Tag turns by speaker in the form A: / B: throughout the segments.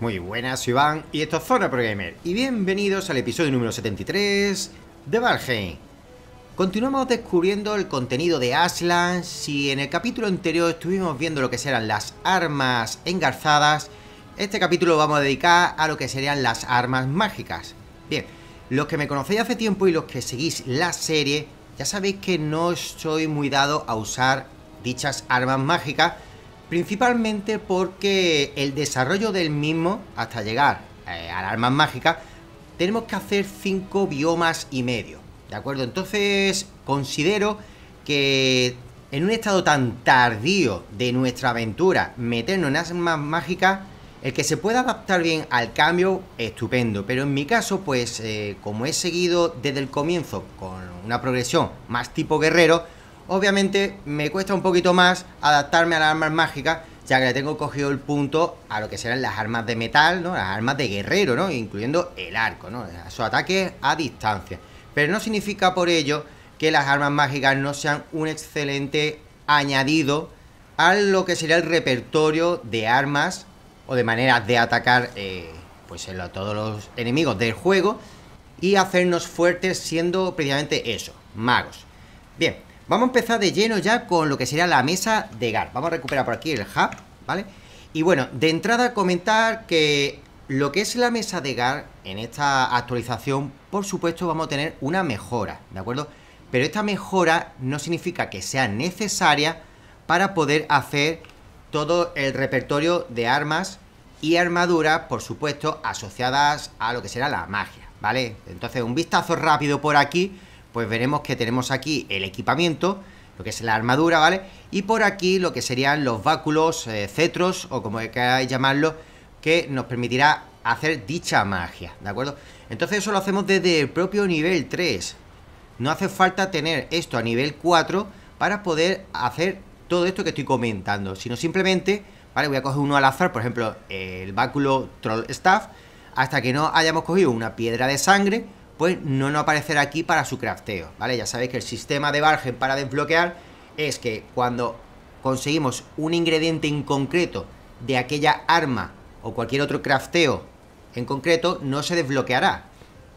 A: Muy buenas, soy Iván y esto es Zona Pro y bienvenidos al episodio número 73 de Valheim. Continuamos descubriendo el contenido de Aslan, si en el capítulo anterior estuvimos viendo lo que serán las armas engarzadas, este capítulo lo vamos a dedicar a lo que serían las armas mágicas. Bien, los que me conocéis hace tiempo y los que seguís la serie, ya sabéis que no soy muy dado a usar dichas armas mágicas, principalmente porque el desarrollo del mismo, hasta llegar eh, a las armas mágicas, tenemos que hacer 5 biomas y medio, ¿de acuerdo? Entonces considero que en un estado tan tardío de nuestra aventura, meternos en armas mágicas, el que se pueda adaptar bien al cambio, estupendo. Pero en mi caso, pues eh, como he seguido desde el comienzo con una progresión más tipo guerrero, Obviamente me cuesta un poquito más adaptarme a las armas mágicas, ya que le tengo cogido el punto a lo que serán las armas de metal, ¿no? Las armas de guerrero, ¿no? Incluyendo el arco, ¿no? Su ataque a distancia. Pero no significa por ello que las armas mágicas no sean un excelente añadido a lo que sería el repertorio de armas o de maneras de atacar eh, pues a todos los enemigos del juego y hacernos fuertes siendo precisamente eso, magos. Bien, Vamos a empezar de lleno ya con lo que sería la mesa de GAR. Vamos a recuperar por aquí el hub, ¿vale? Y bueno, de entrada comentar que lo que es la mesa de GAR en esta actualización, por supuesto vamos a tener una mejora, ¿de acuerdo? Pero esta mejora no significa que sea necesaria para poder hacer todo el repertorio de armas y armaduras, por supuesto, asociadas a lo que será la magia, ¿vale? Entonces, un vistazo rápido por aquí pues veremos que tenemos aquí el equipamiento, lo que es la armadura, ¿vale? Y por aquí lo que serían los báculos, eh, cetros o como queráis llamarlo, que nos permitirá hacer dicha magia, ¿de acuerdo? Entonces eso lo hacemos desde el propio nivel 3. No hace falta tener esto a nivel 4 para poder hacer todo esto que estoy comentando, sino simplemente, ¿vale? Voy a coger uno al azar, por ejemplo, el báculo Troll Staff, hasta que no hayamos cogido una piedra de sangre, pues no nos aparecerá aquí para su crafteo, ¿vale? Ya sabéis que el sistema de Bargen para desbloquear es que cuando conseguimos un ingrediente en concreto de aquella arma o cualquier otro crafteo en concreto, no se desbloqueará.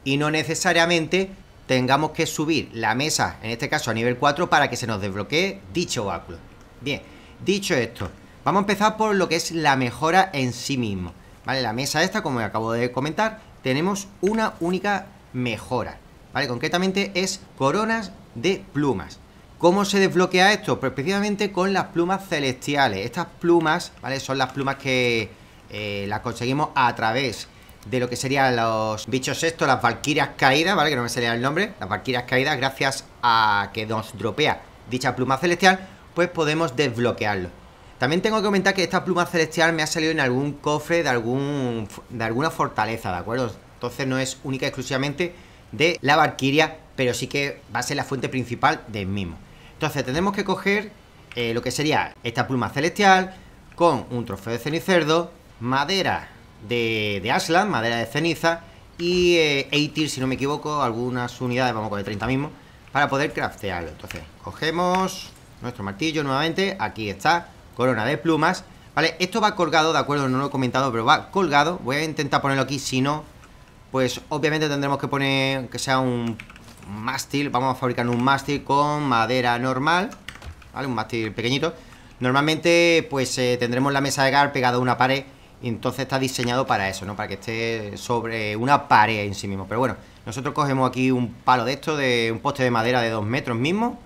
A: Y no necesariamente tengamos que subir la mesa, en este caso a nivel 4, para que se nos desbloquee dicho báculo. Bien, dicho esto, vamos a empezar por lo que es la mejora en sí mismo. La mesa esta, como acabo de comentar, tenemos una única Mejora, ¿Vale? Concretamente es coronas de plumas. ¿Cómo se desbloquea esto? Pues precisamente con las plumas celestiales. Estas plumas, ¿vale? Son las plumas que eh, las conseguimos a través de lo que serían los bichos estos, las valquirias caídas, ¿vale? Que no me salía el nombre. Las valquirias caídas, gracias a que nos dropea dicha pluma celestial, pues podemos desbloquearlo. También tengo que comentar que esta pluma celestial me ha salido en algún cofre de, algún, de alguna fortaleza, ¿de acuerdo? Entonces no es única y exclusivamente de la barquiria, pero sí que va a ser la fuente principal del mismo. Entonces tenemos que coger eh, lo que sería esta pluma celestial con un trofeo de cenicerdo, madera de, de Aslan, madera de ceniza y eh, si no me equivoco, algunas unidades, vamos con el 30 mismo, para poder craftearlo. Entonces cogemos nuestro martillo nuevamente, aquí está, corona de plumas. Vale, esto va colgado, de acuerdo, no lo he comentado, pero va colgado. Voy a intentar ponerlo aquí, si no, pues obviamente tendremos que poner que sea un mástil Vamos a fabricar un mástil con madera normal ¿Vale? Un mástil pequeñito Normalmente pues eh, tendremos la mesa de gar pegada a una pared y entonces está diseñado para eso, ¿no? Para que esté sobre una pared en sí mismo Pero bueno, nosotros cogemos aquí un palo de esto De un poste de madera de dos metros mismo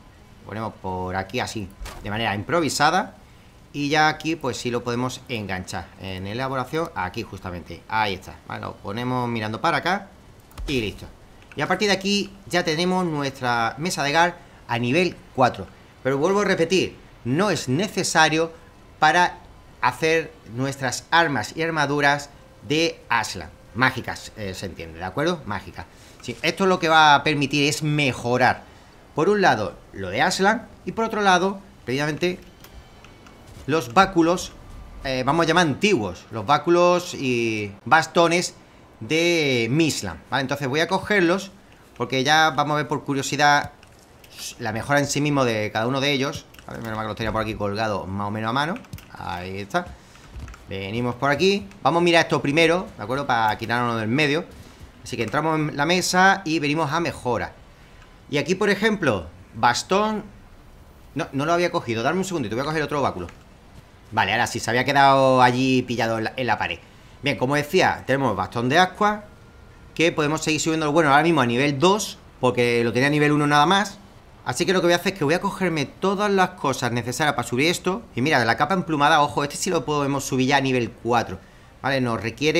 A: Ponemos por aquí así, de manera improvisada y ya aquí pues sí lo podemos enganchar en elaboración aquí justamente, ahí está, vale, lo ponemos mirando para acá y listo. Y a partir de aquí ya tenemos nuestra mesa de GAR a nivel 4, pero vuelvo a repetir, no es necesario para hacer nuestras armas y armaduras de Aslan, mágicas eh, se entiende, ¿de acuerdo? Mágicas. esto lo que va a permitir es mejorar, por un lado, lo de Aslan y por otro lado, previamente los báculos, eh, vamos a llamar antiguos, los báculos y bastones de Mislam. ¿vale? Entonces voy a cogerlos porque ya vamos a ver por curiosidad la mejora en sí mismo de cada uno de ellos. A ver, menos mal que los tenía por aquí colgado más o menos a mano. Ahí está. Venimos por aquí. Vamos a mirar esto primero, ¿de acuerdo? Para quitarnos del medio. Así que entramos en la mesa y venimos a mejora. Y aquí, por ejemplo, bastón... No, no lo había cogido. Dame un segundito, voy a coger otro báculo. Vale, ahora sí, se había quedado allí pillado en la, pared. Bien, como decía, tenemos bastón de agua que podemos seguir subiendo, bueno, ahora mismo a nivel 2, porque lo tenía a nivel 1 nada más. Así que lo que voy a hacer es que voy a cogerme todas las cosas necesarias para subir esto. Y mira, de la capa emplumada, ojo, este sí lo podemos subir ya a nivel 4. Vale, nos requiere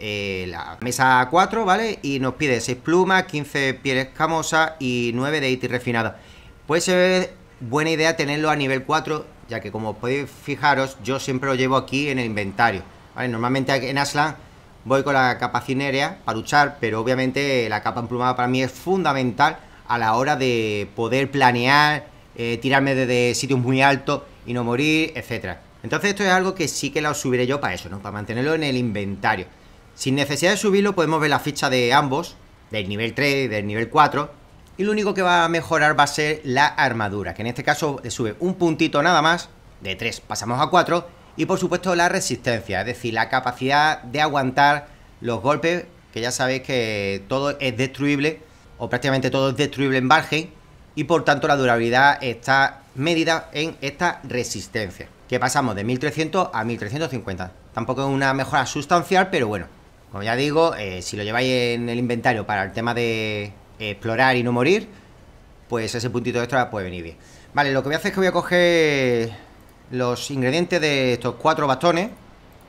A: eh, la mesa 4, ¿vale? Y nos pide 6 plumas, 15 pieles camosas y 9 de IT refinada. Puede ser buena idea tenerlo a nivel 4 ya que como podéis fijaros, yo siempre lo llevo aquí en el inventario. Normalmente en Aslan voy con la capa cinerea para luchar, pero obviamente la capa emplumada para mí es fundamental a la hora de poder planear, eh, tirarme desde sitios muy altos y no morir, etcétera. Entonces esto es algo que sí que lo subiré yo para eso, ¿no? Para mantenerlo en el inventario. Sin necesidad de subirlo podemos ver la ficha de ambos, del nivel 3 y del nivel 4, y lo único que va a mejorar va a ser la armadura, que en este caso sube un puntito nada más, de 3 pasamos a 4, y por supuesto la resistencia, es decir, la capacidad de aguantar los golpes, que ya sabéis que todo es destruible, o prácticamente todo es destruible en Valheim, y por tanto la durabilidad está medida en esta resistencia, que pasamos de 1300 a 1350. Tampoco es una mejora sustancial, pero bueno, como ya digo, eh, si lo lleváis en el inventario para el tema de, explorar y no morir, pues ese puntito extra puede venir bien. Vale, lo que voy a hacer es que voy a coger los ingredientes de estos cuatro bastones,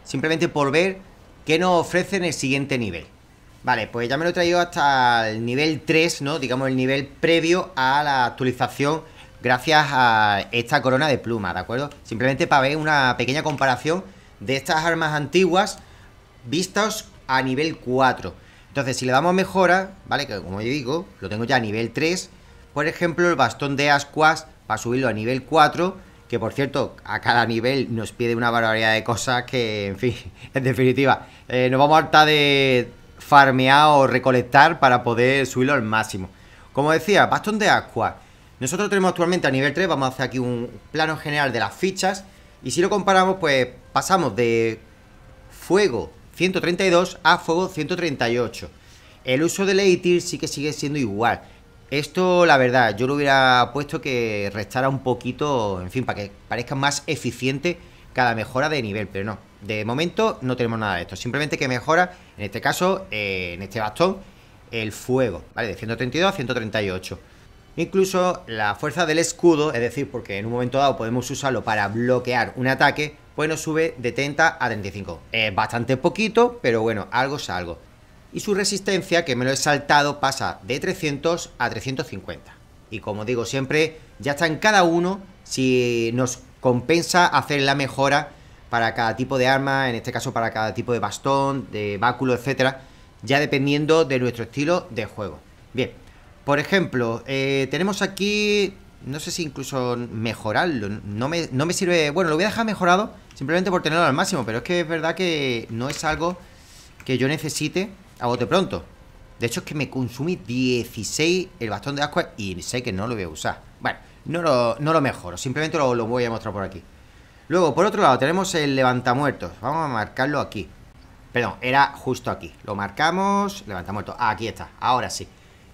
A: simplemente por ver qué nos ofrecen el siguiente nivel. Vale, pues ya me lo he traído hasta el nivel 3, ¿no? Digamos el nivel previo a la actualización gracias a esta corona de pluma, ¿de acuerdo? Simplemente para ver una pequeña comparación de estas armas antiguas vistas a nivel 4. Entonces, si le damos mejora, ¿vale? Que como yo digo, lo tengo ya a nivel 3. Por ejemplo, el bastón de ascuas, para subirlo a nivel 4, que por cierto, a cada nivel nos pide una variedad de cosas que, en fin, en definitiva, eh, nos vamos a hartar de farmear o recolectar para poder subirlo al máximo. Como decía, bastón de ascuas. Nosotros tenemos actualmente a nivel 3, vamos a hacer aquí un plano general de las fichas. Y si lo comparamos, pues pasamos de fuego 132 a fuego 138. El uso de editir sí que sigue siendo igual. Esto, la verdad, yo lo hubiera puesto que restara un poquito, en fin, para que parezca más eficiente cada mejora de nivel, pero no. De momento no tenemos nada de esto, simplemente que mejora, en este caso, eh, en este bastón, el fuego, ¿vale? De 132 a 138. Incluso la fuerza del escudo, es decir, porque en un momento dado podemos usarlo para bloquear un ataque, bueno, pues sube de 30 a 35. Es bastante poquito, pero bueno, algo es algo. Y su resistencia, que me lo he saltado, pasa de 300 a 350. Y como digo siempre, ya está en cada uno si nos compensa hacer la mejora para cada tipo de arma, en este caso para cada tipo de bastón, de báculo, etcétera, ya dependiendo de nuestro estilo de juego. Bien, por ejemplo, eh, tenemos aquí, no sé si incluso mejorarlo, no me, no me sirve, bueno, lo voy a dejar mejorado Simplemente por tenerlo al máximo Pero es que es verdad que no es algo Que yo necesite a bote pronto De hecho es que me consumí 16 El bastón de agua y sé que no lo voy a usar Bueno, no lo, no lo mejoro Simplemente lo, voy a mostrar por aquí Luego, por otro lado, tenemos el levantamuertos Vamos a marcarlo aquí Perdón, era justo aquí Lo marcamos, levantamuertos, ah, aquí está, ahora sí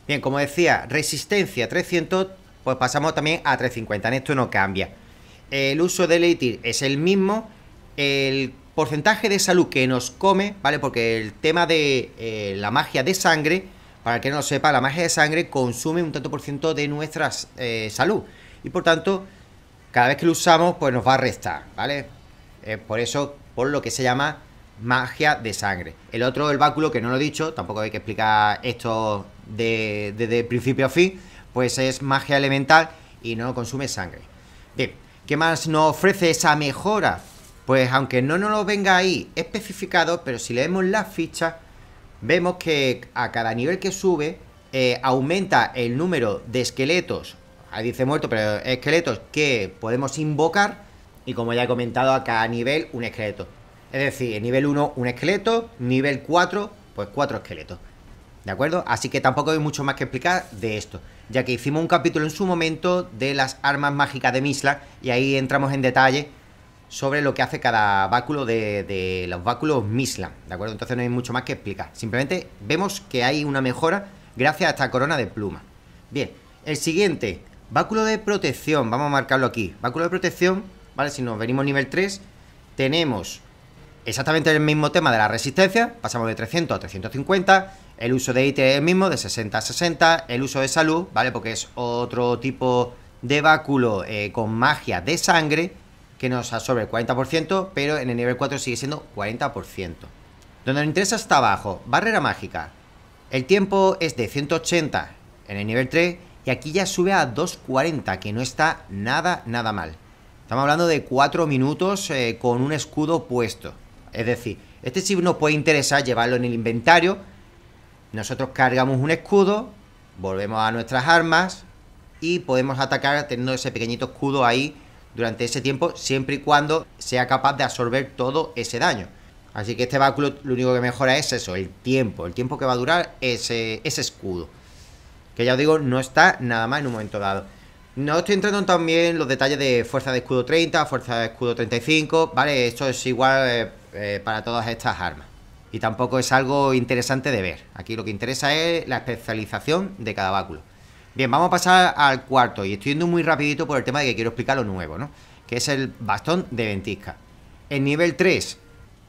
A: Bien, como decía, resistencia 300 Pues pasamos también a 350 En esto no cambia el uso de Leitir es el mismo, el porcentaje de salud que nos come, ¿vale? Porque el tema de eh, la magia de sangre, para que no lo sepa, la magia de sangre consume un tanto por ciento de nuestra eh, salud. Y por tanto, cada vez que lo usamos, pues nos va a restar, ¿vale? por eso, por lo que se llama magia de sangre. El otro, el báculo, que no lo he dicho, tampoco hay que explicar esto desde principio a fin, pues es magia elemental y no consume sangre. ¿Qué más nos ofrece esa mejora? Pues aunque no nos lo venga ahí especificado, pero si leemos las fichas, vemos que a cada nivel que sube eh, aumenta el número de esqueletos, ahí dice muerto, pero esqueletos que podemos invocar y como ya he comentado, a cada nivel un esqueleto. Es decir, en nivel 1 un esqueleto, nivel 4 pues cuatro esqueletos. ¿De acuerdo? Así que tampoco hay mucho más que explicar de esto ya que hicimos un capítulo en su momento de las armas mágicas de Misla y ahí entramos en detalle sobre lo que hace cada báculo de, los báculos Misla, ¿de acuerdo? Entonces no hay mucho más que explicar, simplemente vemos que hay una mejora gracias a esta corona de pluma. Bien, el siguiente, báculo de protección, vamos a marcarlo aquí, báculo de protección, ¿vale? Si nos venimos nivel 3, tenemos exactamente el mismo tema de la resistencia, pasamos de 300 a 350, el uso de IT es el mismo, de 60 a 60. El uso de salud, ¿vale? Porque es otro tipo de báculo eh, con magia de sangre que nos absorbe el 40%, pero en el nivel 4 sigue siendo 40%. Donde nos interesa está abajo, barrera mágica. El tiempo es de 180 en el nivel 3 y aquí ya sube a 240, que no está nada, nada mal. Estamos hablando de 4 minutos eh, con un escudo puesto. Es decir, este chip nos puede interesar llevarlo en el inventario nosotros cargamos un escudo, volvemos a nuestras armas y podemos atacar teniendo ese pequeñito escudo ahí durante ese tiempo, siempre y cuando sea capaz de absorber todo ese daño. Así que este báculo lo único que mejora es eso, el tiempo, el tiempo que va a durar ese, escudo. Que ya os digo, no está nada más en un momento dado. No estoy entrando también en los detalles de fuerza de escudo 30, fuerza de escudo 35, ¿vale? Esto es igual eh, eh, para todas estas armas y tampoco es algo interesante de ver. Aquí lo que interesa es la especialización de cada báculo. Bien, vamos a pasar al cuarto y estoy yendo muy rapidito por el tema de que quiero explicar lo nuevo, ¿no? Que es el bastón de ventisca. En nivel 3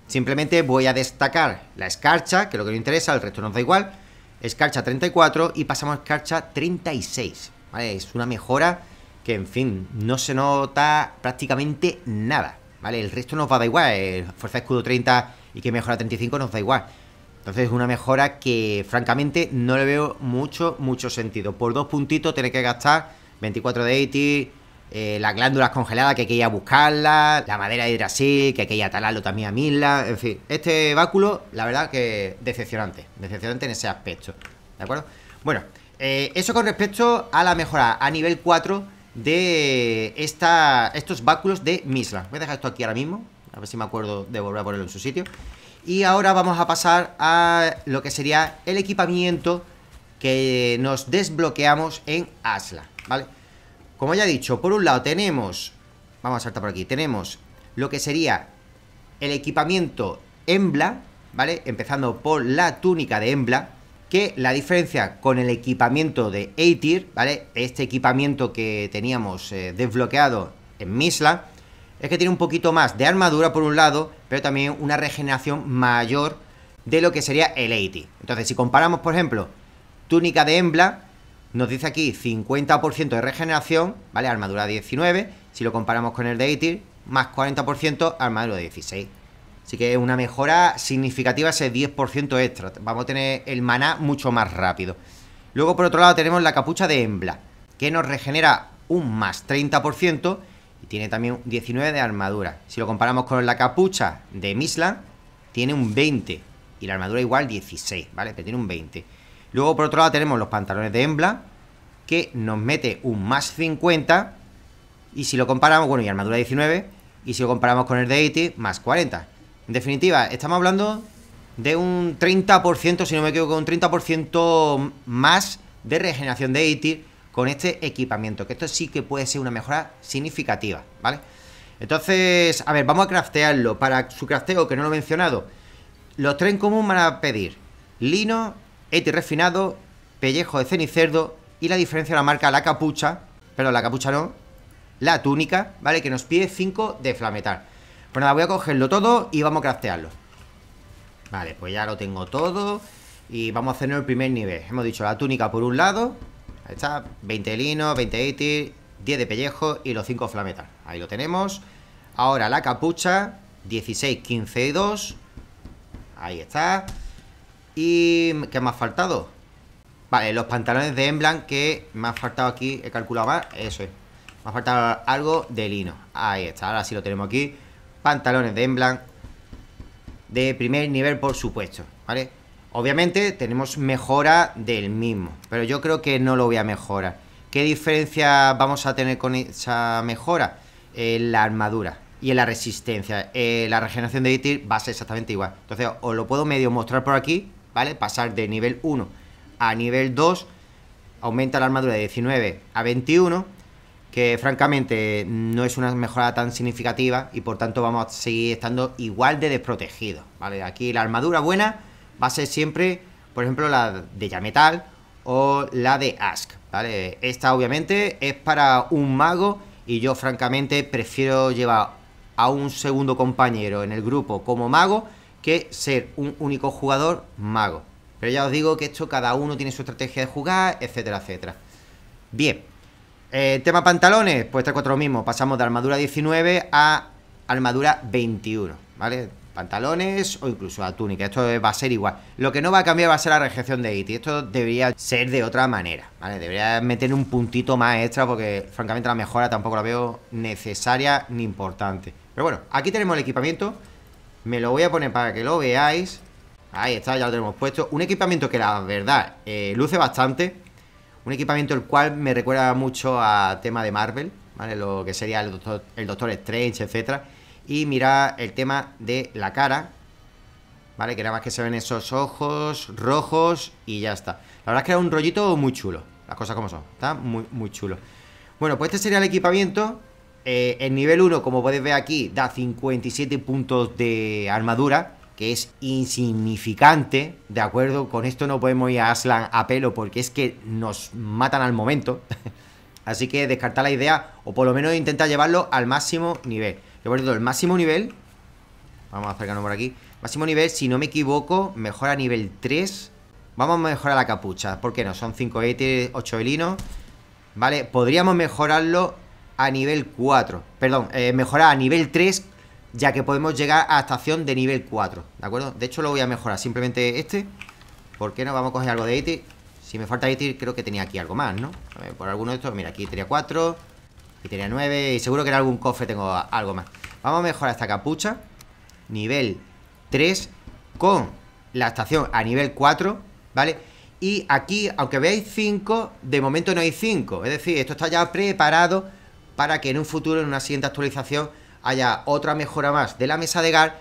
A: simplemente voy a destacar la escarcha, que es lo que nos interesa, el resto nos da igual. Escarcha 34 y pasamos a escarcha 36. ¿vale? Es una mejora que, en fin, no se nota prácticamente nada. ¿Vale? El resto nos va a igual. Fuerza Escudo 30 y que mejora 35 nos da igual. Entonces es una mejora que francamente no le veo mucho, mucho sentido. Por dos puntitos tiene que gastar 24 de 80, eh, las glándulas congeladas que hay que ir a buscarlas, la madera de hidrasil que hay que ir a talarlo también a Mila, en fin. Este báculo, la verdad que decepcionante, decepcionante en ese aspecto. ¿De acuerdo? Bueno, eh, eso con respecto a la mejora a nivel 4 de esta, estos báculos de Misla. Voy a dejar esto aquí ahora mismo a ver si me acuerdo de volver a ponerlo en su sitio. Y ahora vamos a pasar a lo que sería el equipamiento que nos desbloqueamos en Asla, ¿vale? Como ya he dicho, por un lado tenemos... Vamos a saltar por aquí. Tenemos lo que sería el equipamiento Embla, ¿vale? Empezando por la túnica de Embla, que la diferencia con el equipamiento de a ¿vale? Este equipamiento que teníamos eh, desbloqueado en Misla, es que tiene un poquito más de armadura por un lado, pero también una regeneración mayor de lo que sería el 80. Entonces, si comparamos, por ejemplo, túnica de Embla, nos dice aquí 50% de regeneración, ¿vale? Armadura 19. Si lo comparamos con el de 80, más 40% armadura 16. Así que es una mejora significativa ese 10% extra. Vamos a tener el maná mucho más rápido. Luego, por otro lado, tenemos la capucha de Embla, que nos regenera un más 30% tiene también 19 de armadura. Si lo comparamos con la capucha de Misla tiene un 20. Y la armadura igual 16, ¿vale? Pero tiene un 20. Luego, por otro lado, tenemos los pantalones de Embla, que nos mete un más 50. Y si lo comparamos, bueno, y armadura 19. Y si lo comparamos con el de 80, más 40. En definitiva, estamos hablando de un 30%, si no me equivoco, un 30% más de regeneración de 80 con este equipamiento, que esto sí que puede ser una mejora significativa, ¿vale? Entonces, a ver, vamos a craftearlo. Para su crafteo, que no lo he mencionado, los tres en común van a pedir lino, eti refinado, pellejo de cenicerdo y la diferencia la marca la capucha, pero la capucha no, la túnica, ¿vale? Que nos pide 5 de flametar. Pues nada, voy a cogerlo todo y vamos a craftearlo. Vale, pues ya lo tengo todo y vamos a hacer el primer nivel. Hemos dicho la túnica por un lado, Ahí está, 20 de lino, 20 de 10 de pellejo y los 5 flametal. Ahí lo tenemos. Ahora la capucha, 16, 15 y 2. Ahí está. ¿Y qué me ha faltado? Vale, los pantalones de Emblan que me ha faltado aquí, he calculado más, eso es. Me ha faltado algo de lino. Ahí está, ahora sí lo tenemos aquí. Pantalones de Emblan de primer nivel, por supuesto, ¿vale? Obviamente tenemos mejora del mismo, pero yo creo que no lo voy a mejorar. ¿Qué diferencia vamos a tener con esa mejora? En eh, la armadura y en la resistencia. Eh, la regeneración de Itir va a ser exactamente igual. Entonces os lo puedo medio mostrar por aquí, ¿vale? Pasar de nivel 1 a nivel 2 aumenta la armadura de 19 a 21, que francamente no es una mejora tan significativa y por tanto vamos a seguir estando igual de desprotegidos, ¿vale? Aquí la armadura buena va a ser siempre, por ejemplo, la de Yametal o la de Ask, ¿vale? Esta obviamente es para un mago y yo francamente prefiero llevar a un segundo compañero en el grupo como mago que ser un único jugador mago. Pero ya os digo que esto cada uno tiene su estrategia de jugar, etcétera, etcétera. Bien, eh, tema pantalones, pues cuatro lo mismo. Pasamos de armadura 19 a armadura 21, ¿vale? pantalones o incluso la túnica. Esto va a ser igual. Lo que no va a cambiar va a ser la rejección de IT. Esto debería ser de otra manera, Debería meter un puntito más extra porque francamente la mejora tampoco la veo necesaria ni importante. Pero bueno, aquí tenemos el equipamiento. Me lo voy a poner para que lo veáis. Ahí está, ya lo tenemos puesto. Un equipamiento que la verdad eh, luce bastante. Un equipamiento el cual me recuerda mucho a tema de Marvel, ¿vale? Lo que sería el Doctor, el doctor Strange, etcétera y mirad el tema de la cara, ¿vale? Que nada más que se ven esos ojos rojos y ya está. La verdad es que era un rollito muy chulo, las cosas como son, está muy, muy chulo. Bueno, pues este sería el equipamiento. el eh, nivel 1, como podéis ver aquí, da 57 puntos de armadura, que es insignificante, ¿de acuerdo? Con esto no podemos ir a Aslan a pelo porque es que nos matan al momento. Así que descartar la idea, o por lo menos intentar llevarlo al máximo nivel. Le he el máximo nivel. Vamos a acercarnos por aquí. Máximo nivel, si no me equivoco, mejora nivel 3. Vamos a mejorar la capucha. ¿Por qué no? Son 5 éteres, 8 velinos ¿Vale? Podríamos mejorarlo a nivel 4. Perdón, eh, mejorar a nivel 3. Ya que podemos llegar a estación de nivel 4. ¿De acuerdo? De hecho, lo voy a mejorar. Simplemente este. ¿Por qué no? Vamos a coger algo de éter. Si me falta E.T. creo que tenía aquí algo más, ¿no? A ver, Por alguno de estos. Mira, aquí tenía 4. Y tenía 9 y seguro que en algún cofre tengo algo más Vamos a mejorar esta capucha Nivel 3 Con la estación a nivel 4 ¿Vale? Y aquí, aunque veáis 5 De momento no hay 5 Es decir, esto está ya preparado Para que en un futuro, en una siguiente actualización Haya otra mejora más de la mesa de GAR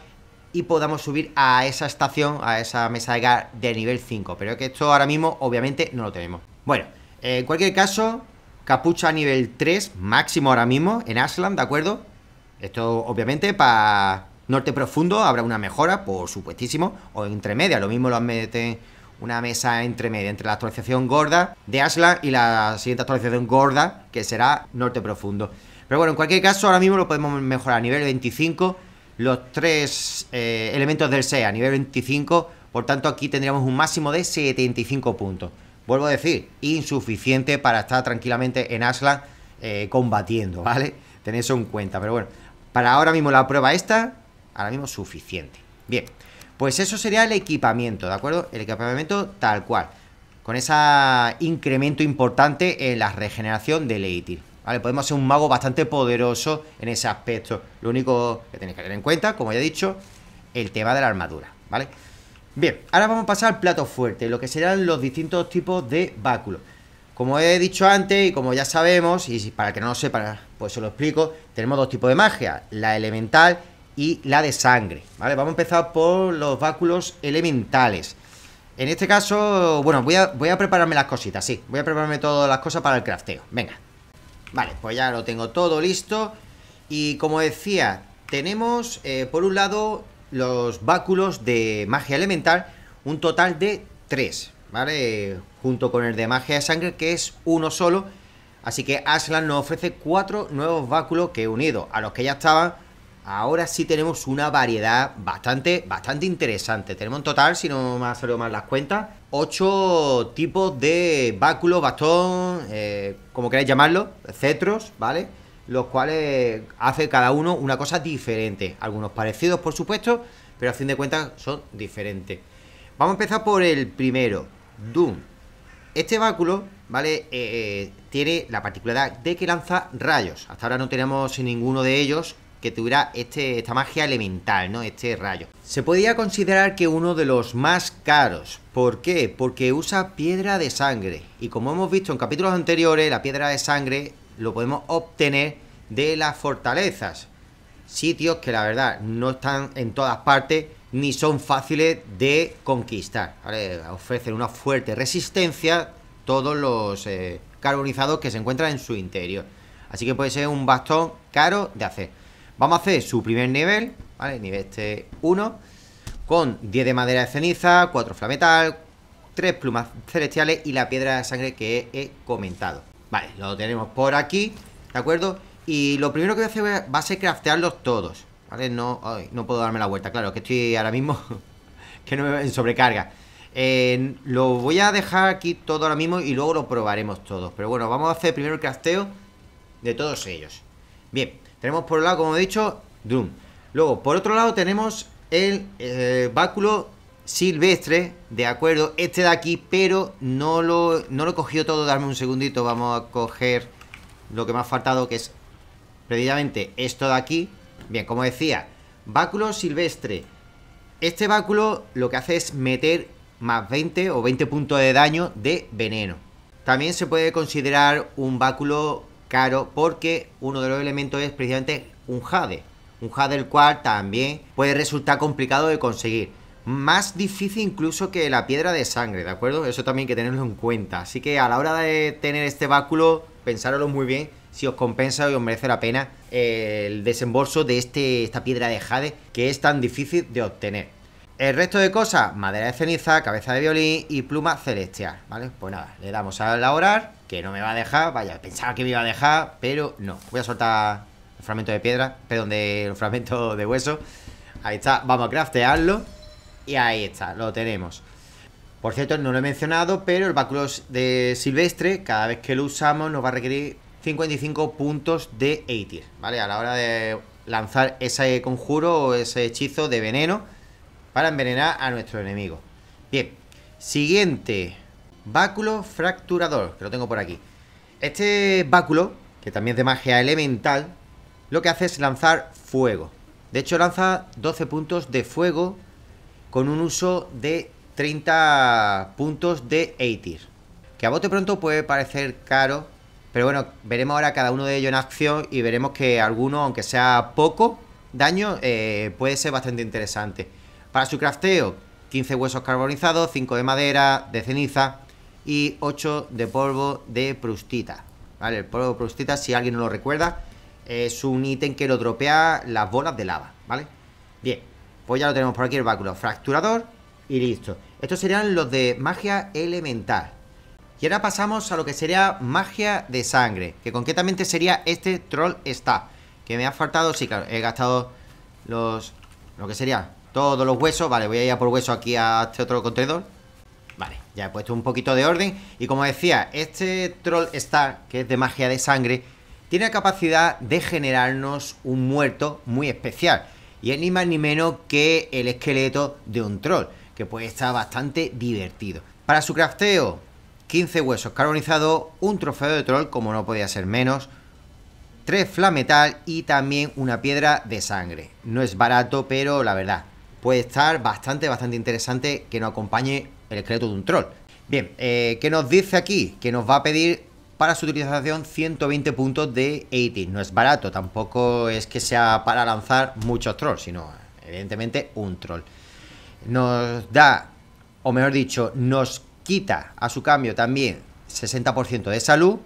A: Y podamos subir a esa estación A esa mesa de GAR de nivel 5 Pero es que esto ahora mismo, obviamente, no lo tenemos Bueno, en cualquier caso Capucha nivel 3, máximo ahora mismo, en Ashland, ¿de acuerdo? Esto, obviamente, para norte profundo habrá una mejora, por supuestísimo, o entremedia, lo mismo lo meten una mesa entremedia entre la actualización gorda de Ashland y la siguiente actualización gorda, que será norte profundo. Pero bueno, en cualquier caso, ahora mismo lo podemos mejorar a nivel 25, los tres eh, elementos del SEA a nivel 25, por tanto aquí tendríamos un máximo de 75 puntos vuelvo a decir, insuficiente para estar tranquilamente en Asla eh, combatiendo, ¿vale? Tenéis eso en cuenta, pero bueno, para ahora mismo la prueba esta, ahora mismo suficiente. Bien, pues eso sería el equipamiento, ¿de acuerdo? El equipamiento tal cual, con ese incremento importante en la regeneración del Eitil. ¿Vale? Podemos ser un mago bastante poderoso en ese aspecto. Lo único que tenéis que tener en cuenta, como ya he dicho, el tema de la armadura, ¿vale? Bien, ahora vamos a pasar al plato fuerte, lo que serán los distintos tipos de báculos. Como he dicho antes y como ya sabemos, y para que no lo sepan, pues se lo explico, tenemos dos tipos de magia, la elemental y la de sangre, ¿vale? Vamos a empezar por los báculos elementales. En este caso, bueno, voy a, prepararme las cositas, sí, voy a prepararme todas las cosas para el crafteo, venga. Vale, pues ya lo tengo todo listo y como decía, tenemos eh, por un lado los báculos de magia elemental, un total de 3, ¿vale? Junto con el de magia de sangre, que es uno solo. Así que Aslan nos ofrece cuatro nuevos báculos que unidos a los que ya estaban, ahora sí tenemos una variedad bastante, bastante interesante. Tenemos en total, si no me ha salido mal las cuentas, ocho tipos de báculos, bastón, eh, como queráis llamarlo, cetros, ¿vale? los cuales hace cada uno una cosa diferente. Algunos parecidos, por supuesto, pero a fin de cuentas son diferentes. Vamos a empezar por el primero, Doom. Este báculo, ¿vale? Eh, eh, tiene la particularidad de que lanza rayos. Hasta ahora no tenemos ninguno de ellos que tuviera este, esta magia elemental, ¿no? Este rayo. Se podría considerar que uno de los más caros. ¿Por qué? Porque usa piedra de sangre. Y como hemos visto en capítulos anteriores, la piedra de sangre lo podemos obtener de las fortalezas. Sitios que la verdad no están en todas partes ni son fáciles de conquistar. Ofrecen una fuerte resistencia todos los eh, carbonizados que se encuentran en su interior. Así que puede ser un bastón caro de hacer. Vamos a hacer su primer nivel, Nivel este 1, con 10 de madera de ceniza, 4 flametal, 3 plumas celestiales y la piedra de sangre que he comentado. Vale, lo tenemos por aquí ¿De acuerdo? Y lo primero que voy a hacer va a ser craftearlos todos ¿Vale? No, no puedo darme la vuelta Claro, que estoy ahora mismo Que no me en sobrecarga Lo voy a dejar aquí todo ahora mismo Y luego lo probaremos todos Pero bueno, vamos a hacer primero el crafteo De todos ellos Bien, tenemos por un lado, como he dicho, drum. Luego, por otro lado tenemos el eh, báculo silvestre, de acuerdo, este de aquí, pero no lo, lo cogió todo, darme un segundito, vamos a coger lo que me ha faltado, que es precisamente esto de aquí, bien, como decía, báculo silvestre, este báculo lo que hace es meter más 20 o 20 puntos de daño de veneno, también se puede considerar un báculo caro porque uno de los elementos es precisamente un jade, un jade el cual también puede resultar complicado de conseguir, más difícil incluso que la piedra de sangre, ¿de acuerdo? Eso también hay que tenerlo en cuenta. Así que a la hora de tener este báculo, pensároslo muy bien si os compensa y os merece la pena eh, el desembolso de este, esta piedra de jade que es tan difícil de obtener. El resto de cosas, madera de ceniza, cabeza de violín y pluma celestial, ¿vale? Pues nada, le damos a elaborar, que no me va a dejar, vaya, pensaba que me iba a dejar, pero no. Voy a soltar el fragmento de piedra, perdón, de, el fragmento de hueso. Ahí está, vamos a craftearlo. Y ahí está, lo tenemos. Por cierto, no lo he mencionado, pero el báculo de silvestre, cada vez que lo usamos, nos va a requerir 55 puntos de Eitir, ¿vale? A la hora de lanzar ese conjuro o ese hechizo de veneno para envenenar a nuestro enemigo. Bien, siguiente, báculo fracturador, que lo tengo por aquí. Este báculo, que también es de magia elemental, lo que hace es lanzar fuego. De hecho, lanza 12 puntos de fuego con un uso de 30 puntos de Aetir. Que a bote pronto puede parecer caro, pero bueno, veremos ahora cada uno de ellos en acción y veremos que alguno, aunque sea poco daño, eh, puede ser bastante interesante. Para su crafteo, 15 huesos carbonizados, 5 de madera, de ceniza y 8 de polvo de prustita. ¿Vale? El polvo de prustita, si alguien no lo recuerda, es un ítem que lo dropea las bolas de lava, ¿vale? Bien. Pues ya lo tenemos por aquí el báculo. Fracturador y listo. Estos serían los de magia elemental. Y ahora pasamos a lo que sería magia de sangre. Que concretamente sería este troll Star, Que me ha faltado, sí, claro, he gastado los... Lo que sería todos los huesos. Vale, voy a ir a por hueso aquí a este otro contenedor. Vale, ya he puesto un poquito de orden. Y como decía, este troll Star, que es de magia de sangre, tiene la capacidad de generarnos un muerto muy especial. Y es ni más ni menos que el esqueleto de un troll, que puede estar bastante divertido. Para su crafteo, 15 huesos carbonizados, un trofeo de troll, como no podía ser menos, 3 flametal y también una piedra de sangre. No es barato, pero la verdad, puede estar bastante, bastante interesante que no acompañe el esqueleto de un troll. Bien, eh, ¿qué nos dice aquí? Que nos va a pedir para su utilización 120 puntos de 80. No es barato, tampoco es que sea para lanzar muchos trolls, sino evidentemente un troll. Nos da, o mejor dicho, nos quita a su cambio también 60% de salud,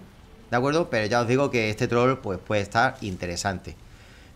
A: ¿de acuerdo? Pero ya os digo que este troll pues, puede estar interesante.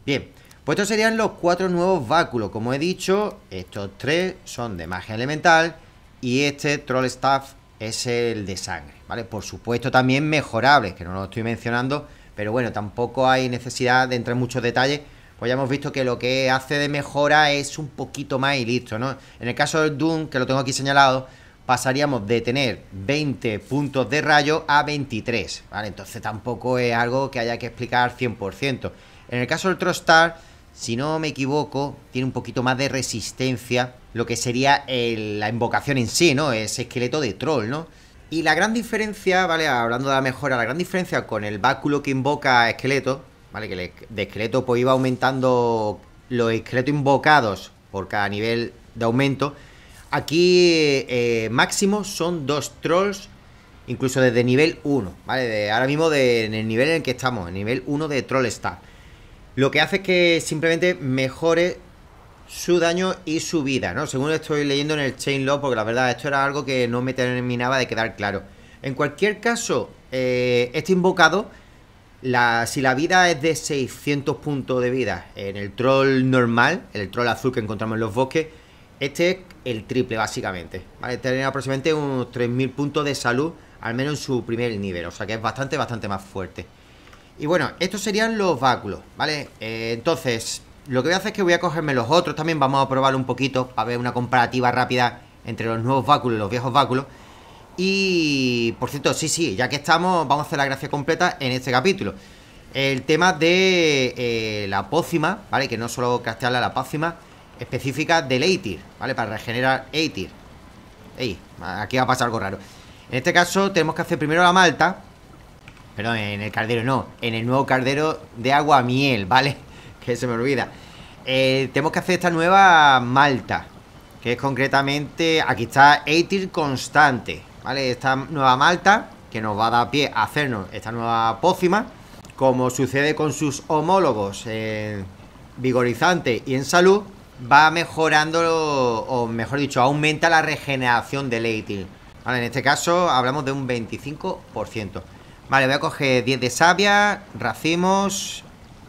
A: Bien, pues estos serían los cuatro nuevos báculos. Como he dicho, estos tres son de magia elemental y este troll staff es el de sangre, ¿vale? Por supuesto también mejorables, que no lo estoy mencionando, pero bueno, tampoco hay necesidad de entrar en muchos detalles, pues ya hemos visto que lo que hace de mejora es un poquito más y listo, ¿no? En el caso del Doom, que lo tengo aquí señalado, pasaríamos de tener 20 puntos de rayo a 23, ¿vale? Entonces tampoco es algo que haya que explicar 100%. En el caso del Trostar si no me equivoco, tiene un poquito más de resistencia lo que sería la invocación en sí, ¿no? es esqueleto de troll, ¿no? Y la gran diferencia, ¿vale? Hablando de la mejora, la gran diferencia con el báculo que invoca esqueleto, ¿vale? Que el de esqueleto pues iba aumentando los esqueletos invocados por cada nivel de aumento. Aquí eh, máximo son dos trolls, incluso desde nivel 1, ¿vale? ahora mismo en el nivel en el que estamos, nivel 1 de troll está. Lo que hace es que simplemente mejore su daño y su vida, ¿no? Según estoy leyendo en el Chain Log porque la verdad esto era algo que no me terminaba de quedar claro. En cualquier caso, eh, este invocado, si la vida es de 600 puntos de vida en el troll normal, el troll azul que encontramos en los bosques, este es el triple básicamente, ¿vale? Tiene aproximadamente unos 3.000 puntos de salud, al menos en su primer nivel, o sea que es bastante, bastante más fuerte. Y bueno, estos serían los báculos, ¿vale? Eh, entonces, lo que voy a hacer es que voy a cogerme los otros también. Vamos a probar un poquito para ver una comparativa rápida entre los nuevos báculos y los viejos báculos. Y, por cierto, sí, sí, ya que estamos, vamos a hacer la gracia completa en este capítulo. El tema de eh, la pócima, ¿vale? Que no solo castearla, la pócima específica del Eitir, ¿vale? Para regenerar Eitir. Ey, aquí va a pasar algo raro. En este caso tenemos que hacer primero la malta, Perdón, en el caldero no. En el nuevo caldero de agua miel, ¿vale? Que se me olvida. Eh, tenemos que hacer esta nueva malta. Que es concretamente. Aquí está Eitir Constante. ¿Vale? Esta nueva malta. Que nos va a dar pie a hacernos esta nueva pócima. Como sucede con sus homólogos. En vigorizante y en salud va mejorando, o mejor dicho, aumenta la regeneración del Eitil. Vale, en este caso hablamos de un 25%. Vale, voy a coger 10 de savia, racimos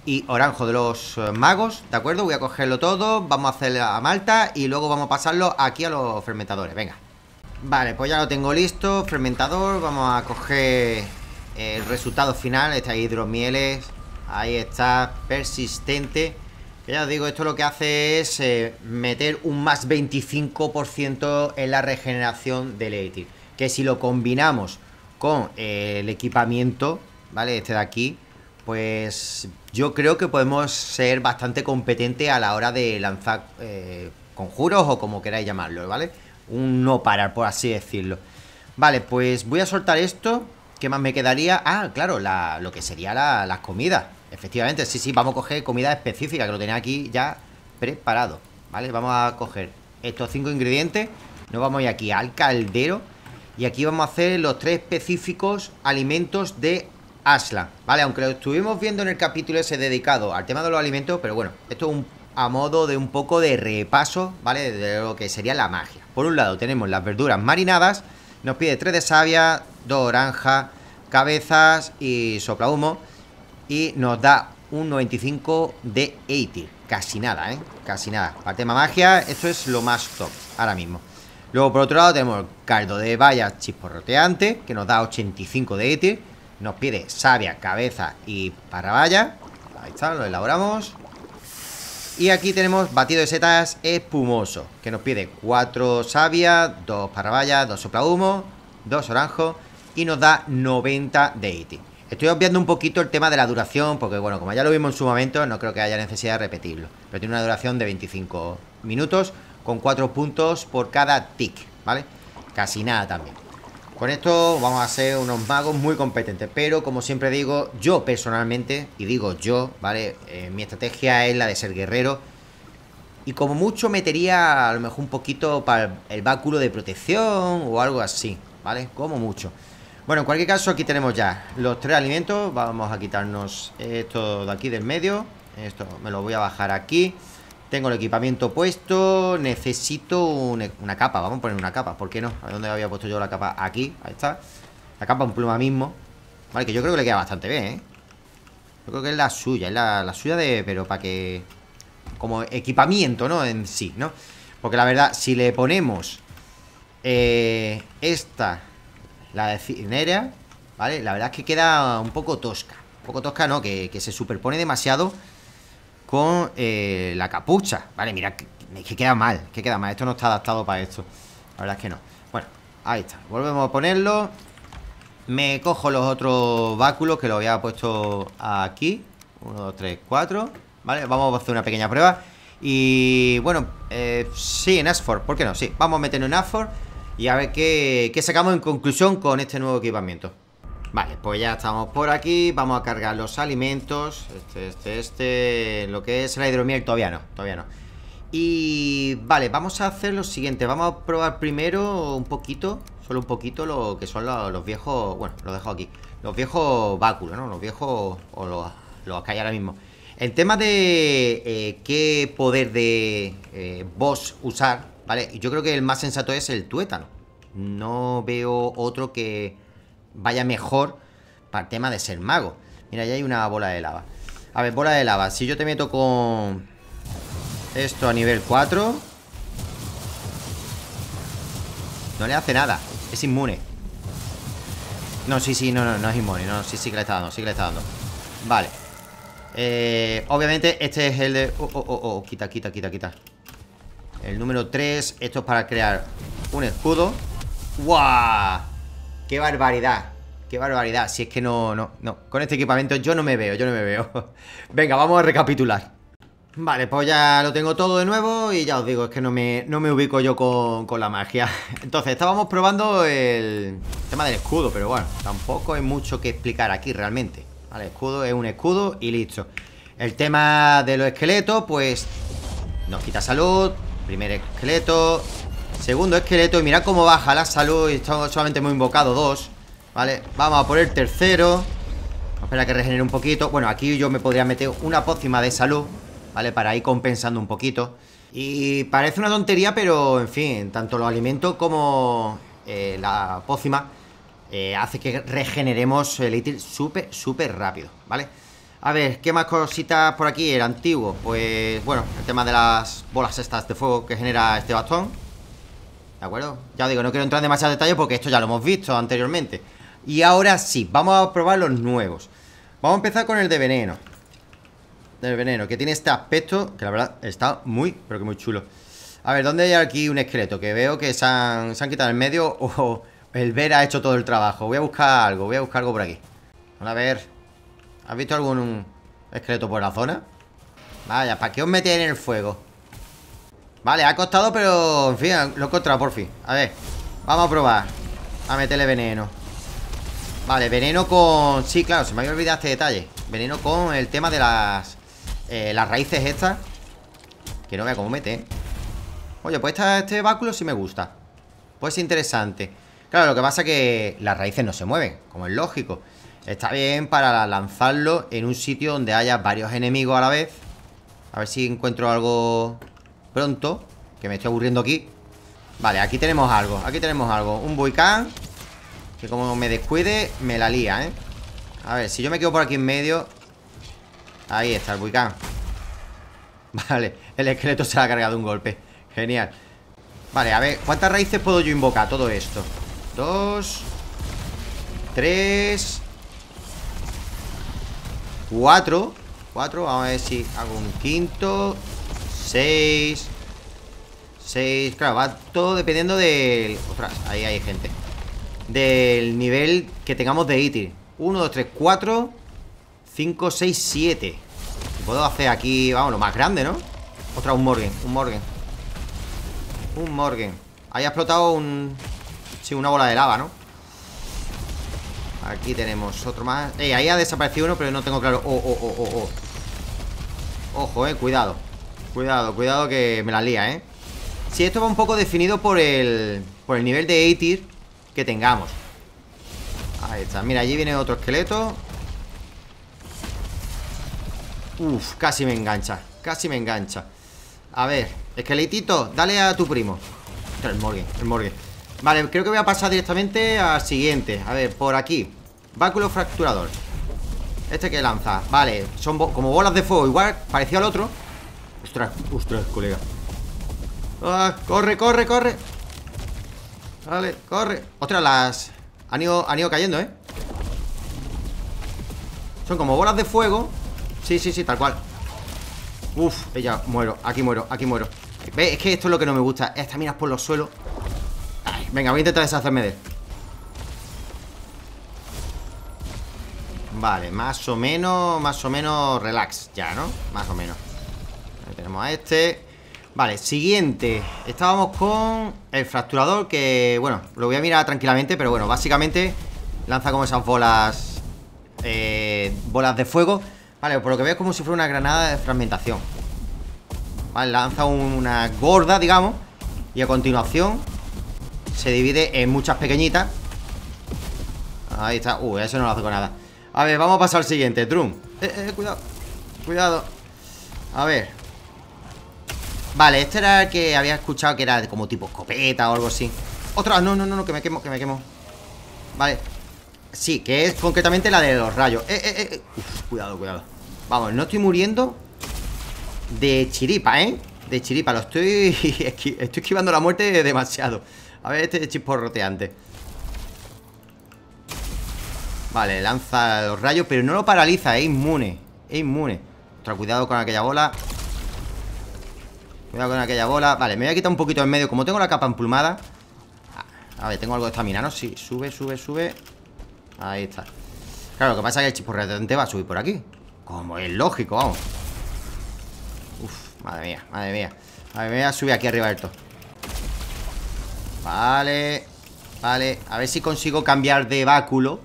A: y oranjo de los eh, magos, ¿de acuerdo? Voy a cogerlo todo, vamos a hacer la malta y luego vamos a pasarlo aquí a los fermentadores, venga. Vale, pues ya lo tengo listo, fermentador, vamos a coger el resultado final, está ahí hidromieles, ahí está, persistente. Que ya os digo, esto lo que hace es eh, meter un más 25% en la regeneración del Eitir. Que si lo combinamos con eh, el equipamiento, ¿vale? Este de aquí, pues yo creo que podemos ser bastante competentes a la hora de lanzar eh, conjuros o como queráis llamarlo, ¿vale? Un no parar, por así decirlo. Vale, pues voy a soltar esto. ¿Qué más me quedaría? Ah, claro, lo que sería las comidas. Efectivamente, sí, sí, vamos a coger comida específica, que lo tenía aquí ya preparado. ¿Vale? Vamos a coger estos cinco ingredientes. Nos vamos a ir aquí al caldero. Y aquí vamos a hacer los tres específicos alimentos de Aslan, ¿vale? Aunque lo estuvimos viendo en el capítulo ese dedicado al tema de los alimentos, pero bueno, esto es a modo de un poco de repaso, ¿vale? De lo que sería la magia. Por un lado tenemos las verduras marinadas, nos pide tres de savia, dos oranjas, cabezas y sopla humo y nos da un 95 de 80, casi nada, ¿eh? Casi nada. Para el tema magia, esto es lo más top ahora mismo. Luego, por otro lado, tenemos caldo de vallas chisporroteante, que nos da 85 de eti. Nos pide savia, cabeza y parabaya. Ahí está, lo elaboramos. Y aquí tenemos batido de setas espumoso, que nos pide 4 savia, 2 dos 2 humo 2 oranjos y nos da 90 de eti. Estoy obviando un poquito el tema de la duración, porque bueno, como ya lo vimos en su momento, no creo que haya necesidad de repetirlo. Pero tiene una duración de 25 minutos, con 4 puntos por cada tick, ¿vale? Casi nada también. Con esto vamos a ser unos magos muy competentes, pero como siempre digo, yo personalmente, y digo yo, ¿vale? Eh, mi estrategia es la de ser guerrero. Y como mucho metería a lo mejor un poquito para el báculo de protección o algo así, ¿vale? Como mucho. Bueno, en cualquier caso aquí tenemos ya los tres alimentos. Vamos a quitarnos esto de aquí del medio. Esto me lo voy a bajar aquí. Tengo el equipamiento puesto Necesito e-, una, capa Vamos a poner una capa, ¿por qué no? ¿A dónde había puesto yo la capa? Aquí, ahí está La capa un pluma mismo Vale, que yo creo que le queda bastante bien, ¿eh? Yo creo que es la suya Es la, suya de... pero para que... Como equipamiento, ¿no? En sí, ¿no? Porque la verdad, si le ponemos eh, Esta La de ¿Vale? La verdad es que queda un poco tosca Un poco tosca, ¿no? que se superpone demasiado con eh, la capucha. Vale, mira, que, queda mal, que queda mal. Esto no está adaptado para esto. La verdad es que no. Bueno, ahí está. Volvemos a ponerlo. Me cojo los otros báculos que lo había puesto aquí. Uno, dos, tres, cuatro Vale, vamos a hacer una pequeña prueba. Y bueno, eh, sí, en Asford, ¿por qué no? Sí, vamos a meternos en Asford y a ver qué sacamos en conclusión con este nuevo equipamiento. Vale, pues ya estamos por aquí Vamos a cargar los alimentos Este, este, este Lo que es la hidromiel todavía no, todavía no Y vale, vamos a hacer lo siguiente Vamos a probar primero un poquito Solo un poquito lo que son los, viejos Bueno, lo dejo aquí Los viejos báculos, ¿no? Los viejos O los, los que hay ahora mismo El tema de eh, qué poder de boss eh, usar ¿Vale? Yo creo que el más sensato es el tuétano No veo otro que vaya mejor para el tema de ser mago. Mira, ya hay una bola de lava. A ver, bola de lava. Si yo te meto con esto a nivel 4, no le hace nada. Es inmune. No, sí, sí, no, no, no es inmune. No, sí, sí que le está dando, sí que le está dando. Vale. Eh, obviamente, este es el de. Oh, oh, oh, oh, quita, quita, quita, quita. El número 3. Esto es para crear un escudo. ¡Guau! qué barbaridad. Qué barbaridad. Si es que no, no, no. Con este equipamiento yo no me veo, yo no me veo. Venga, vamos a recapitular. Vale, pues ya lo tengo todo de nuevo y ya os digo, es que no me, no me ubico yo con, con la magia. Entonces, estábamos probando el tema del escudo, pero bueno, tampoco hay mucho que explicar aquí realmente. Vale, escudo es un escudo y listo. El tema de los esqueletos, pues nos quita salud, primer esqueleto, Segundo esqueleto Y mirad cómo baja la salud Y solamente hemos invocado dos Vale, vamos a por el tercero Espera que regenere un poquito Bueno, aquí yo me podría meter una pócima de salud ¿Vale? Para ir compensando un poquito Y parece una tontería Pero, en fin, tanto los alimentos como eh, la pócima eh, Hace que regeneremos el ítil súper, súper rápido ¿Vale? A ver, ¿qué más cositas por aquí? El antiguo, pues, bueno El tema de las bolas estas de fuego que genera este bastón ¿De acuerdo? Ya digo, no quiero entrar en demasiados detalles porque esto ya lo hemos visto anteriormente. Y ahora sí, vamos a probar los nuevos. Vamos a empezar con el de veneno. Del veneno, que tiene este aspecto que la verdad está muy, pero que muy chulo. A ver, ¿dónde hay aquí un esqueleto? Que veo que se han, quitado en medio o el ver ha hecho todo el trabajo. Voy a buscar algo, voy a buscar algo por aquí. a ver. ¿Has visto algún esqueleto por la zona? Vaya, ¿para qué os metéis en el fuego? Vale, ha costado, pero en fin, lo he encontrado por fin A ver, vamos a probar A meterle veneno Vale, veneno con... Sí, claro, se me había olvidado este detalle Veneno con el tema de las... Eh, las raíces estas Que no vea cómo mete, ¿eh? Oye, pues este báculo sí me gusta Pues interesante Claro, lo que pasa es que las raíces no se mueven Como es lógico Está bien para lanzarlo en un sitio donde haya varios enemigos a la vez A ver si encuentro algo pronto Que me estoy aburriendo aquí Vale, aquí tenemos algo, aquí tenemos algo Un boicán Que como me descuide, me la lía, ¿eh? A ver, si yo me quedo por aquí en medio Ahí está el boicán Vale, el esqueleto se ha cargado un golpe Genial Vale, a ver, ¿cuántas raíces puedo yo invocar todo esto? Dos Tres Cuatro Cuatro, vamos a ver si hago un quinto 6 6, claro, va todo dependiendo del... Ostras, ahí hay gente Del nivel que tengamos de ítil 1, 2, 3, 4 5, 6, 7 Puedo hacer aquí, vamos, lo más grande, ¿no? otra un Morgan, un Morgan Un Morgan Ahí ha explotado un... Sí, una bola de lava, ¿no? Aquí tenemos otro más Eh, ahí ha desaparecido uno, pero no tengo claro Oh, oh, oh, oh, oh Ojo, eh, cuidado Cuidado, cuidado que me la lía, ¿eh? Si esto va un poco definido por el, por el nivel de a que tengamos Ahí está, mira, allí viene otro esqueleto Uf, casi me engancha Casi me engancha A ver, esqueletito, dale a tu primo El morgue, el morgue Vale, creo que voy a pasar directamente al siguiente A ver, por aquí Báculo fracturador Este que lanza Vale, son como bolas de fuego Igual, parecido al otro Ostras, ostras, colega ¡Ah! ¡Corre, corre, corre! Vale, corre Ostras, las... Han ido, han ido cayendo, ¿eh? Son como bolas de fuego Sí, sí, sí, tal cual Uf, ella, muero, aquí muero, aquí muero ¿Ves? Es que esto es lo que no me gusta Estas minas por los suelos Venga, voy a intentar deshacerme de él Vale, más o menos, más o menos relax ya, ¿no? Más o menos tenemos a este. Vale, siguiente. Estábamos con el fracturador que, bueno, lo voy a mirar tranquilamente, pero bueno, básicamente lanza como esas bolas... Eh, bolas de fuego. Vale, por lo que veo es como si fuera una granada de fragmentación. Vale, lanza una gorda, digamos. Y a continuación se divide en muchas pequeñitas. Ahí está. Uh, eso no lo hace con nada. A ver, vamos a pasar al siguiente. Drum. Eh, eh, cuidado. Cuidado. A ver, Vale, este era el que había escuchado que era como tipo escopeta o algo así. Otra, no, no, no, que me quemo, que me quemo. Vale. Sí, que es concretamente la de los rayos. Eh, eh, eh. eh. cuidado, cuidado. Vamos, no estoy muriendo de chiripa, ¿eh? De chiripa, lo estoy... estoy esquivando la muerte demasiado. A ver este chisporroteante. Vale, lanza los rayos, pero no lo paraliza, es inmune. Es inmune. Otra, cuidado con aquella bola. Cuidado con aquella bola Vale, me voy a quitar un poquito en medio Como tengo la capa emplumada A ver, tengo algo de estamina, ¿no? Sí, sube, sube, sube Ahí está Claro, lo que pasa es que el chisporretente va a subir por aquí Como es lógico, vamos Uf, madre mía, madre mía A ver, me aquí arriba esto. Vale Vale, a ver si consigo cambiar de báculo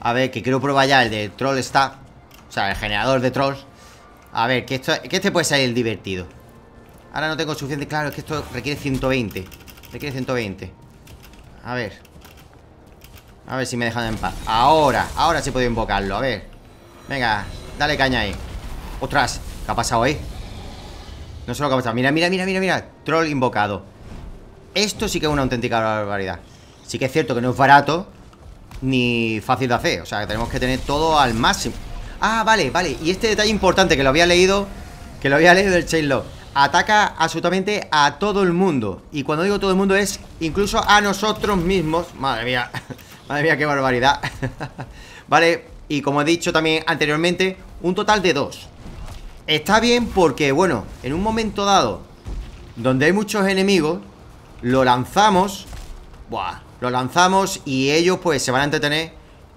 A: A ver, que quiero probar ya el de Troll está O sea, el generador de trolls A ver, que, esto, este puede ser el divertido Ahora no tengo suficiente. Claro, es que esto requiere 120. Requiere 120. A ver. A ver si me dejan en paz. Ahora, ahora se puede invocarlo. A ver. Venga, dale caña ahí. Ostras, ¿qué ha pasado ahí? No sé lo que ha pasado. Mira, mira, mira, mira, mira. Troll invocado. Esto sí que es una auténtica barbaridad. Sí que es cierto que no es barato ni fácil de hacer. O sea, tenemos que tener todo al máximo. Ah, vale, vale. Y este detalle importante que lo había leído, que lo había leído del Chainlock ataca absolutamente a todo el mundo. Y cuando digo todo el mundo es incluso a nosotros mismos. Madre mía, madre mía, qué barbaridad. vale, y como he dicho también anteriormente, un total de dos. Está bien porque, bueno, en un momento dado, donde hay muchos enemigos, lo lanzamos. Buah, lo lanzamos y ellos pues se van a entretener.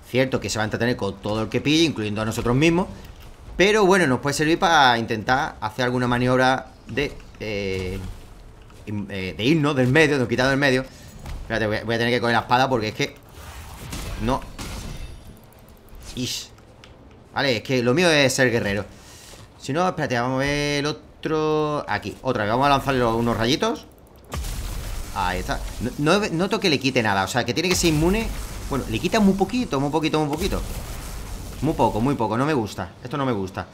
A: Cierto que se van a entretener con todo el que pille, incluyendo a nosotros mismos. Pero bueno, nos puede servir para intentar hacer alguna maniobra de... Eh, eh, de irnos del medio, de quitar del medio Espérate, voy a, tener que coger la espada porque es que... No... Vale, es que lo mío es ser guerrero Si no, espérate, vamos a ver el otro... Aquí, otra vamos a lanzarle unos rayitos Ahí está no, no noto que le quite nada, o sea, que tiene que ser inmune Bueno, le quita muy poquito, muy poquito, muy poquito Muy poco, muy poco, no me gusta Esto no me gusta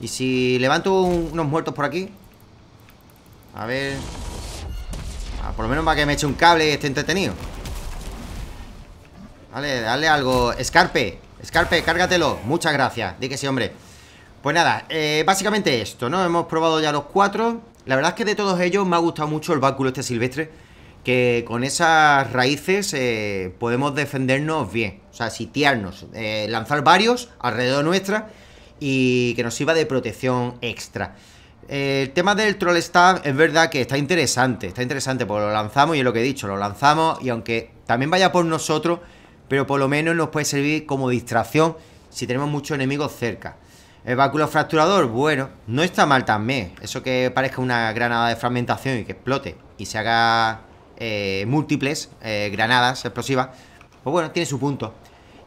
A: Y si levanto unos muertos por aquí a ver ah, Por lo menos para que me eche un cable y esté entretenido Vale, dale algo Escarpe, Escarpe, cárgatelo Muchas gracias, di que sí, hombre Pues nada, eh, básicamente esto, ¿no? Hemos probado ya los cuatro La verdad es que de todos ellos me ha gustado mucho el báculo este silvestre que con esas raíces eh, podemos defendernos bien, o sea, sitiarnos, eh, lanzar varios alrededor nuestra y que nos sirva de protección extra el tema del troll está es verdad que está interesante, está interesante, porque lo lanzamos y es lo que he dicho, lo lanzamos y aunque también vaya por nosotros, pero por lo menos nos puede servir como distracción si tenemos muchos enemigos cerca. El báculo fracturador, bueno, no está mal también. Eso que parezca una granada de fragmentación y que explote y se haga eh, múltiples eh, granadas explosivas, pues bueno, tiene su punto.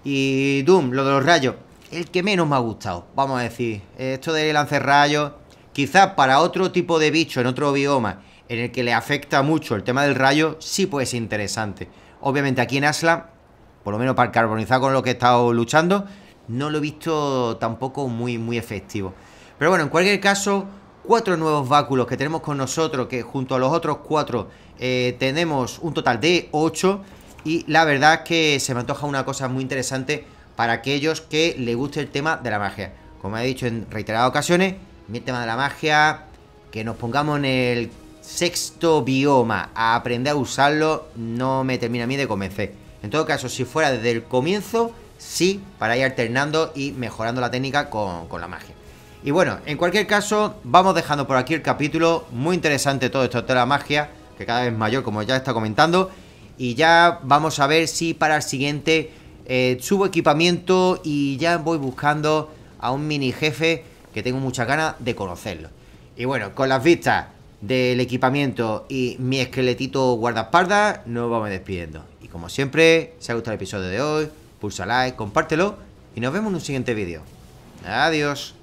A: Y Doom, lo de los rayos, el que menos me ha gustado, vamos a decir. Esto de lanzar rayos Quizá para otro tipo de bicho en otro bioma en el que le afecta mucho el tema del rayo, sí puede ser interesante. Obviamente aquí en Asla, por lo menos para carbonizar con lo que he estado luchando, no lo he visto tampoco muy, muy efectivo. Pero bueno, en cualquier caso, cuatro nuevos báculos que tenemos con nosotros, que junto a los otros cuatro eh, tenemos un total de ocho. Y la verdad es que se me antoja una cosa muy interesante para aquellos que les guste el tema de la magia. Como he dicho en reiteradas ocasiones, mi tema de la magia. Que nos pongamos en el sexto bioma a aprender a usarlo no me termina a mí de convencer. En todo caso, si fuera desde el comienzo, sí, para ir alternando y mejorando la técnica con, la magia. Y bueno, en cualquier caso, vamos dejando por aquí el capítulo. Muy interesante todo esto de la magia, que cada vez mayor, como ya está comentando. Y ya vamos a ver si para el siguiente eh, subo equipamiento y ya voy buscando a un mini jefe que tengo muchas ganas de conocerlo. Y bueno, con las vistas del equipamiento y mi esqueletito guardaespaldas, nos vamos despidiendo. Y como siempre, si ha gustado el episodio de hoy, pulsa like, compártelo y nos vemos en un siguiente vídeo. Adiós.